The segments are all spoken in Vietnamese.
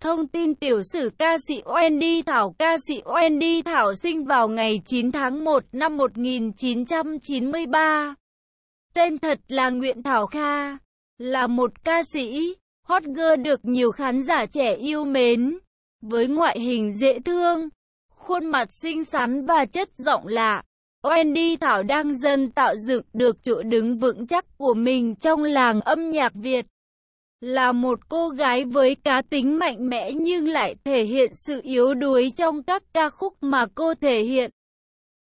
Thông tin tiểu sử ca sĩ Wendy Thảo Ca sĩ Wendy Thảo sinh vào ngày 9 tháng 1 năm 1993. Tên thật là Nguyễn Thảo Kha, là một ca sĩ, hot girl được nhiều khán giả trẻ yêu mến. Với ngoại hình dễ thương, khuôn mặt xinh xắn và chất giọng lạ, Wendy Thảo đang dần tạo dựng được chỗ đứng vững chắc của mình trong làng âm nhạc Việt là một cô gái với cá tính mạnh mẽ nhưng lại thể hiện sự yếu đuối trong các ca khúc mà cô thể hiện.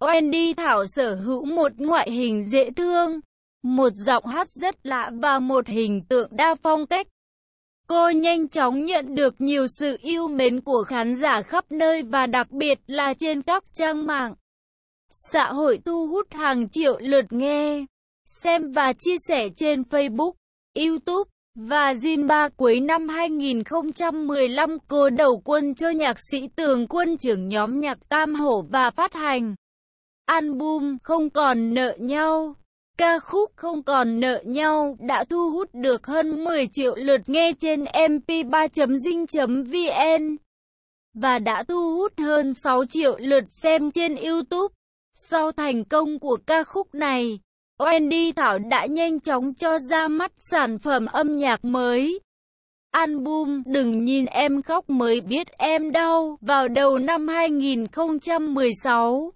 Wendy Thảo sở hữu một ngoại hình dễ thương, một giọng hát rất lạ và một hình tượng đa phong cách. Cô nhanh chóng nhận được nhiều sự yêu mến của khán giả khắp nơi và đặc biệt là trên các trang mạng. Xã hội thu hút hàng triệu lượt nghe, xem và chia sẻ trên Facebook, YouTube. Và Jin Ba cuối năm 2015 cô đầu quân cho nhạc sĩ Tường Quân trưởng nhóm nhạc Tam Hổ và phát hành album Không còn nợ nhau. Ca khúc Không còn nợ nhau đã thu hút được hơn 10 triệu lượt nghe trên mp3.dinh.vn và đã thu hút hơn 6 triệu lượt xem trên YouTube. Sau thành công của ca khúc này, Wendy Thảo đã nhanh chóng cho ra mắt sản phẩm âm nhạc mới. Album Đừng nhìn em khóc mới biết em đau vào đầu năm 2016.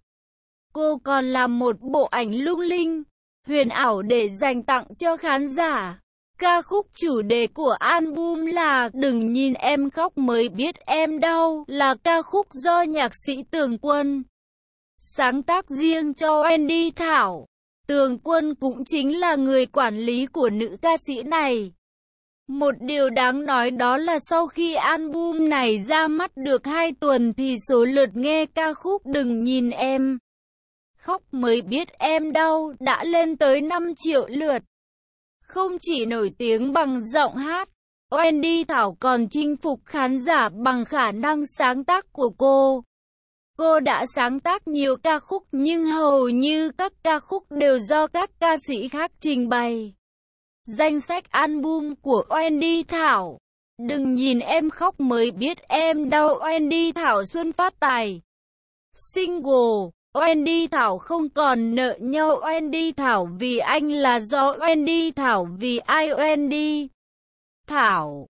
Cô còn làm một bộ ảnh lung linh, huyền ảo để dành tặng cho khán giả. Ca khúc chủ đề của album là Đừng nhìn em khóc mới biết em đau là ca khúc do nhạc sĩ Tường Quân sáng tác riêng cho Andy Thảo. Tường Quân cũng chính là người quản lý của nữ ca sĩ này. Một điều đáng nói đó là sau khi album này ra mắt được 2 tuần thì số lượt nghe ca khúc Đừng Nhìn Em Khóc mới biết em đau đã lên tới 5 triệu lượt. Không chỉ nổi tiếng bằng giọng hát, Wendy Thảo còn chinh phục khán giả bằng khả năng sáng tác của cô. Cô đã sáng tác nhiều ca khúc nhưng hầu như các ca khúc đều do các ca sĩ khác trình bày. Danh sách album của Wendy Thảo Đừng nhìn em khóc mới biết em đau Wendy Thảo Xuân phát tài. Single Wendy Thảo không còn nợ nhau Wendy Thảo vì anh là do Wendy Thảo vì ai Wendy Thảo